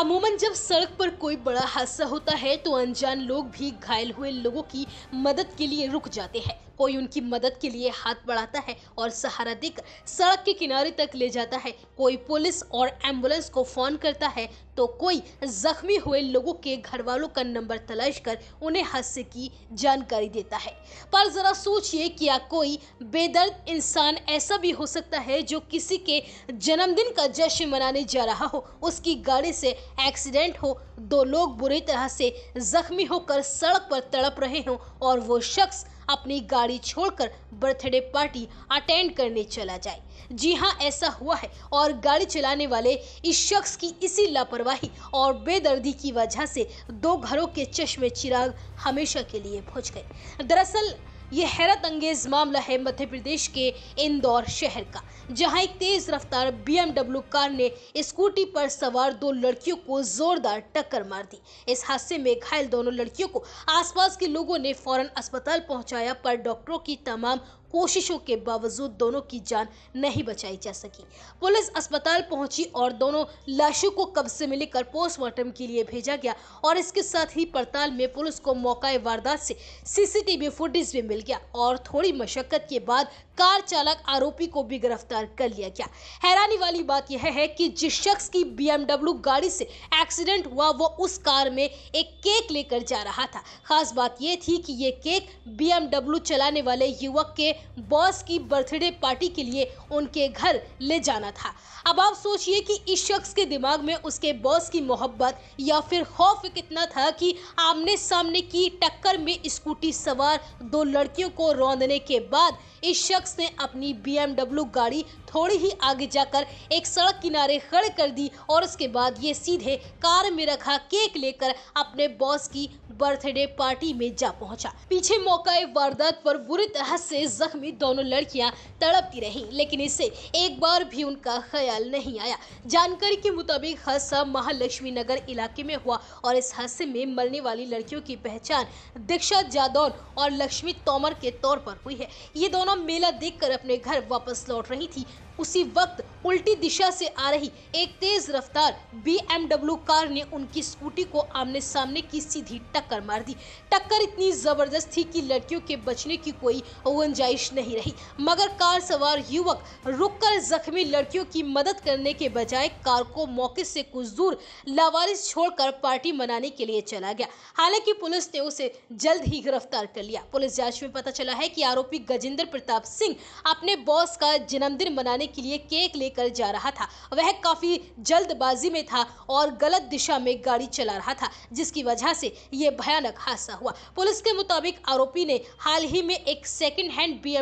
अमूमन जब सड़क पर कोई बड़ा हादसा होता है तो अनजान लोग भी घायल हुए लोगों की मदद के लिए रुक जाते हैं कोई उनकी मदद के लिए हाथ बढ़ाता है और सहारा देकर सड़क के किनारे तक ले जाता है कोई पुलिस और एम्बुलेंस को फोन करता है तो कोई जख्मी हुए लोगों के घर वालों का नंबर तलाश कर उन्हें हादसे की जानकारी देता है पर जरा सोचिए क्या कोई बेदर्द इंसान ऐसा भी हो सकता है जो किसी के जन्मदिन का जश्न मनाने जा रहा हो उसकी गाड़ी से एक्सीडेंट हो दो लोग बुरी तरह से जख्मी होकर सड़क पर तड़प रहे हों और वो शख्स अपनी गाड़ी छोड़कर बर्थडे पार्टी अटेंड करने चला जाए जी हाँ ऐसा हुआ है और गाड़ी चलाने वाले इस शख्स की इसी लापरवाही और बेदर्दी की वजह से दो घरों के चश्मे चिराग हमेशा के लिए बुझ गए दरअसल ये हैरत अंगेज मामला है मध्य प्रदेश के इंदौर शहर का जहां एक तेज रफ्तार बीएमडब्ल्यू कार ने स्कूटी पर सवार दो लड़कियों को जोरदार टक्कर मार दी इस हादसे में घायल दोनों लड़कियों को आसपास के लोगों ने फौरन अस्पताल पहुंचाया पर डॉक्टरों की तमाम कोशिशों के बावजूद दोनों की जान नहीं बचाई जा सकी पुलिस अस्पताल पहुंची और दोनों लाशों को कब्जे में लेकर पोस्टमार्टम के लिए भेजा गया और इसके साथ ही पड़ताल में पुलिस को मौका वारदात से सीसीटीवी फुटेज भी मिल गया और थोड़ी मशक्कत के बाद कार चालक आरोपी को भी गिरफ्तार कर लिया गया हैरानी वाली बात यह है कि जिस शख्स की बीएमडब्ल्यू गाड़ी से एक्सीडेंट हुआ वो उस कार में एक केक लेकर जा रहा था खास बात यह थी कि ये केक बीएमडब्ल्यू चलाने वाले युवक के बॉस की बर्थडे पार्टी के लिए उनके घर ले जाना था अब आप सोचिए कि इस शख्स के दिमाग में उसके बॉस की मोहब्बत या फिर खौफ कितना था कि आमने सामने की टक्कर में स्कूटी सवार दो लड़कियों को रौंदने के बाद इस शख्स शख्स ने अपनी बीएमडब्ल्यू गाड़ी थोड़ी ही आगे जाकर एक सड़क किनारे खड़े कर दी और उसके बाद ये सीधे कार में रखा केक लेकर अपने बॉस की बर्थडे पार्टी में जा पहुंचा पीछे मौका वारदात पर बुरी तरह से जख्मी दोनों लड़कियां तड़पती रही लेकिन इससे एक बार भी उनका ख्याल नहीं आया जानकारी के मुताबिक हादसा महालक्ष्मी नगर इलाके में हुआ और इस हादसे में मरने वाली लड़कियों की पहचान दीक्षा जादौन और लक्ष्मी तोमर के तौर पर हुई है ये दोनों मेला देखकर अपने घर वापस लौट रही थी उसी वक्त उल्टी दिशा से आ रही एक तेज रफ्तार बीएमडब्ल्यू कार ने उनकी स्कूटी को आमने सामने की सीधी टक्कर मार दी टक्कर इतनी जबरदस्त थी कि लड़कियों के बचने की कोई गुंजाइश नहीं रही मगर कार सवार युवक रुककर जख्मी लड़कियों की मदद करने के बजाय कार को मौके से कुछ दूर लावारिस छोड़कर पार्टी मनाने के लिए चला गया हालांकि पुलिस ने उसे जल्द ही गिरफ्तार कर लिया पुलिस जांच में पता चला है कि आरोपी गजेंद्र प्रताप सिंह अपने बॉस का जन्मदिन मनाने के लिए केक लेकर जा रहा था वह काफ़ी जल्दबाजी में था और गलत दिशा में गाड़ी चला रहा था जिसकी वजह से यह भयानक हादसा हुआ पुलिस के मुताबिक आरोपी ने हाल ही में एक सेकेंड हैंड बी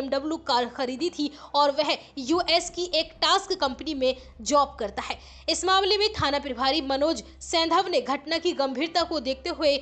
कार खरीदी थी और वह यूएस की एक टास्क कंपनी में जॉब करता है इस मामले में थाना प्रभारी मनोज सैंधव ने घटना की गंभीरता को देखते हुए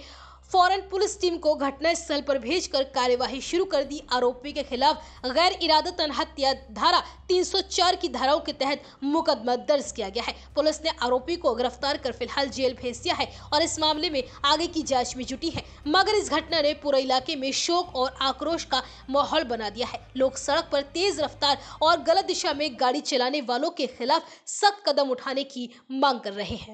फौरन पुलिस टीम को घटनास्थल पर भेजकर कार्यवाही शुरू कर दी आरोपी के खिलाफ गैर इरादतन हत्या धारा 304 की धाराओं के तहत मुकदमा दर्ज किया गया है पुलिस ने आरोपी को गिरफ्तार कर फिलहाल जेल भेज दिया है और इस मामले में आगे की जांच में जुटी है मगर इस घटना ने पूरे इलाके में शोक और आक्रोश का माहौल बना दिया है लोग सड़क पर तेज रफ्तार और गलत दिशा में गाड़ी चलाने वालों के खिलाफ सख्त कदम उठाने की मांग कर रहे हैं